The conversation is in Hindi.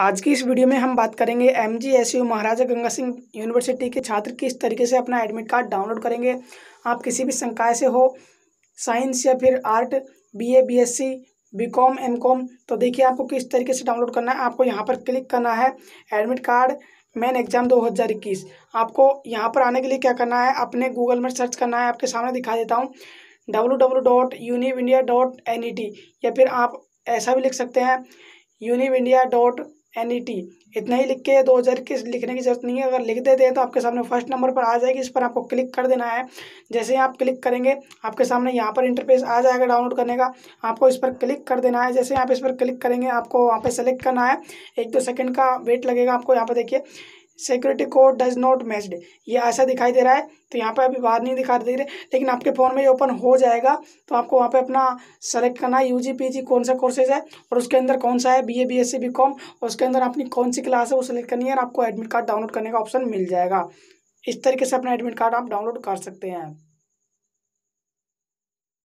आज की इस वीडियो में हम बात करेंगे M G S U Maharaja Ganga Singh university के छात्र किस तरीके से अपना एडमिट कार्ड डाउनलोड करेंगे आप किसी भी संकाय से हो साइंस या फिर art B A B S C B com M com तो देखिए आपको किस तरीके से डाउनलोड करना है आपको यहाँ पर क्लिक करना है एडमिट कार्ड मेन एग्जाम 2021 आपको यहाँ पर आने के लिए क्या करना है अपने गूगल में सर्च करना है आपके सामने दिखा देता हूँ W W dot univ India dot N E T या फिर आप ऐसा भी लिख सकते हैं univ India dot N E T इतना ही लिख के दो हज़ार इक्कीस लिखने की जरूरत नहीं है अगर लिख देते हैं तो आपके सामने फर्स्ट नंबर पर आ जाएगी इस पर आपको क्लिक कर देना है जैसे ही आप क्लिक करेंगे आपके सामने यहाँ पर इंटरफेस आ जाएगा डाउनलोड करने का आपको इस पर क्लिक कर देना है जैसे आप इस पर क्लिक करेंगे आपको वहाँ पर सेलेक्ट करना है एक दो सेकेंड का वेट लगेगा आपको यहाँ पर देखिए security code does not matched ये ऐसा दिखाई दे रहा है तो यहाँ पर अभी बाहर नहीं दिखा दे रहे लेकिन आपके फ़ोन में ये ओपन हो जाएगा तो आपको वहाँ पे अपना सेलेक्ट करना है यू जी पी जी कौन सा कोर्सेज है और उसके अंदर कौन सा है B A B S C B com और उसके अंदर अपनी कौन सी क्लास है वो सेलेक्ट करनी है और आपको एडमिट कार्ड डाउनलोड करने का ऑप्शन मिल जाएगा इस तरीके से अपना एडमिट कार्ड आप डाउनलोड कर सकते हैं